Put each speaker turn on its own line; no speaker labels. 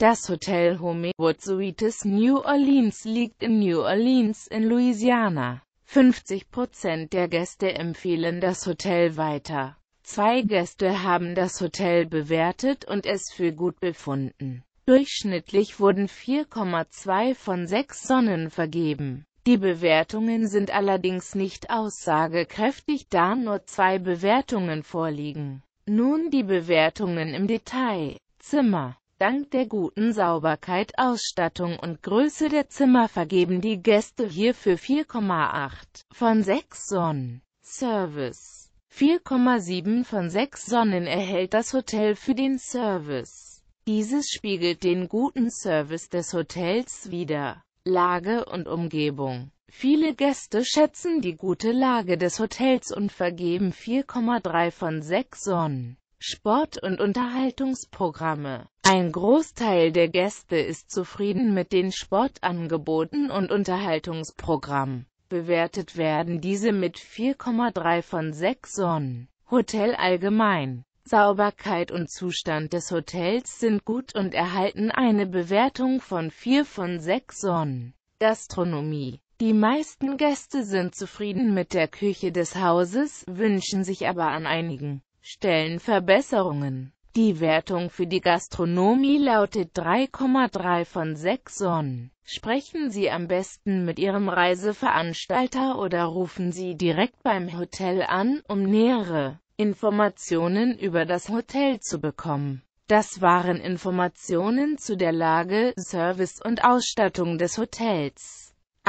Das Hotel Homewood Suites New Orleans liegt in New Orleans in Louisiana. 50% der Gäste empfehlen das Hotel weiter. Zwei Gäste haben das Hotel bewertet und es für gut befunden. Durchschnittlich wurden 4,2 von 6 Sonnen vergeben. Die Bewertungen sind allerdings nicht aussagekräftig, da nur zwei Bewertungen vorliegen. Nun die Bewertungen im Detail. Zimmer Dank der guten Sauberkeit, Ausstattung und Größe der Zimmer vergeben die Gäste hierfür 4,8 von 6 Sonnen. Service 4,7 von 6 Sonnen erhält das Hotel für den Service. Dieses spiegelt den guten Service des Hotels wider. Lage und Umgebung Viele Gäste schätzen die gute Lage des Hotels und vergeben 4,3 von 6 Sonnen. Sport- und Unterhaltungsprogramme. Ein Großteil der Gäste ist zufrieden mit den Sportangeboten und Unterhaltungsprogrammen. Bewertet werden diese mit 4,3 von 6 Sonnen. Hotel allgemein. Sauberkeit und Zustand des Hotels sind gut und erhalten eine Bewertung von 4 von 6 Sonnen. Gastronomie. Die meisten Gäste sind zufrieden mit der Küche des Hauses, wünschen sich aber an einigen stellen Verbesserungen. Die Wertung für die Gastronomie lautet 3,3 von 6 Sonnen. Sprechen Sie am besten mit Ihrem Reiseveranstalter oder rufen Sie direkt beim Hotel an, um nähere Informationen über das Hotel zu bekommen. Das waren Informationen zu der Lage, Service und Ausstattung des Hotels.